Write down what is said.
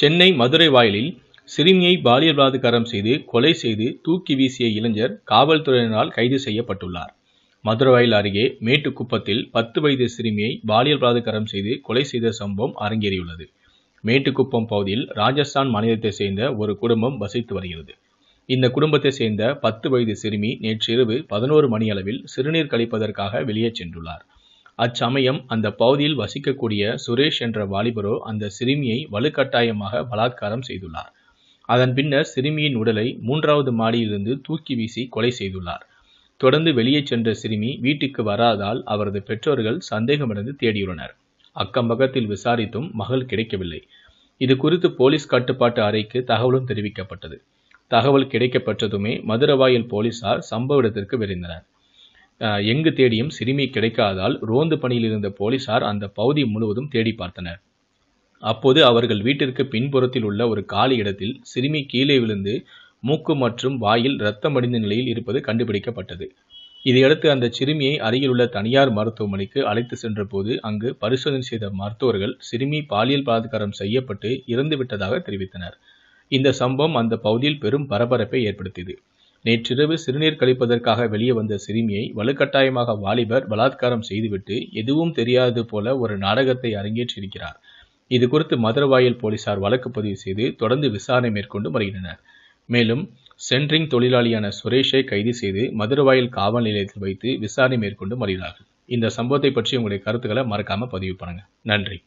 சென்னை மதுரை வாயிலில் சிறுமியை பாலியல் பலாத்காரம் செய்து கொலை செய்து தூக்கி வீசிய இளைஞர் காவல்துறையினரால் கைது செய்யப்பட்டுள்ளார் மதுரை வாயில் அருகே மேட்டுக்குப்பத்தில் பத்து வயது சிறுமியை பாலியல் பலாத்காரம் செய்து கொலை செய்த சம்பவம் அரங்கேறியுள்ளது மேட்டுக்குப்பம் பகுதியில் ராஜஸ்தான் மாநிலத்தைச் சேர்ந்த ஒரு குடும்பம் வசித்து வருகிறது இந்த குடும்பத்தை சேர்ந்த பத்து வயது சிறுமி நேற்றிரவு பதினோரு மணியளவில் சிறுநீர் கழிப்பதற்காக வெளியே சென்றுள்ளார் அச்சமயம் அந்த பகுதியில் வசிக்கக்கூடிய சுரேஷ் என்ற வாலிபரோ அந்த சிறுமியை வலுக்கட்டாயமாக பலாத்காரம் செய்துள்ளார் அதன் பின்னர் சிறுமியின் உடலை மூன்றாவது மாடியிலிருந்து தூக்கி வீசி கொலை செய்துள்ளார் தொடர்ந்து வெளியே சென்ற சிறுமி வீட்டுக்கு வராதால் அவரது பெற்றோர்கள் சந்தேகமடைந்து தேடியுள்ளனர் அக்கம் பக்கத்தில் விசாரித்தும் மகள் கிடைக்கவில்லை இது குறித்து போலீஸ் கட்டுப்பாட்டு அறைக்கு தகவலும் தெரிவிக்கப்பட்டது தகவல் கிடைக்கப்பட்டதுமே மதுரவாயல் போலீசார் சம்பவ இடத்திற்கு விரைந்தனர் எங்கு தேடியும் சிறுமி கிடைக்காதால் ரோந்து பணியில் இருந்த போலீசார் அந்த பகுதி முழுவதும் தேடி பார்த்தனர் அப்போது அவர்கள் வீட்டிற்கு பின்புறத்தில் உள்ள ஒரு காலி இடத்தில் சிறுமி கீழே விழுந்து மூக்கு மற்றும் வாயில் அடிந்த நிலையில் இருப்பது கண்டுபிடிக்கப்பட்டது இதையடுத்து அந்த சிறுமியை அருகிலுள்ள தனியார் மருத்துவமனைக்கு அழைத்து சென்ற போது அங்கு பரிசோதனை செய்த மருத்துவர்கள் சிறுமி பாலியல் பலாத்காரம் செய்யப்பட்டு இறந்துவிட்டதாக தெரிவித்தனர் இந்த சம்பவம் அந்த பகுதியில் பெரும் பரபரப்பை ஏற்படுத்தியது நேற்றிரவு சிறுநீர் கழிப்பதற்காக வெளியே வந்த சிறுமியை வலுக்கட்டாயமாக வாலிபர் பலாத்காரம் செய்துவிட்டு எதுவும் தெரியாதது போல ஒரு நாடகத்தை அரங்கேற்றிருக்கிறார் இது குறித்து மதுரவாயல் போலீசார் வழக்கு பதிவு செய்து தொடர்ந்து விசாரணை மேற்கொண்டு வருகின்றனர் மேலும் சென்ட்ரிங் தொழிலாளியான சுரேஷை கைது செய்து மதுரவாயல் காவல் நிலையத்தில் வைத்து விசாரணை மேற்கொண்டு வருகிறார்கள் இந்த சம்பவத்தை பற்றி உங்களுடைய கருத்துக்களை மறக்காம பதிவு பண்ணுங்க நன்றி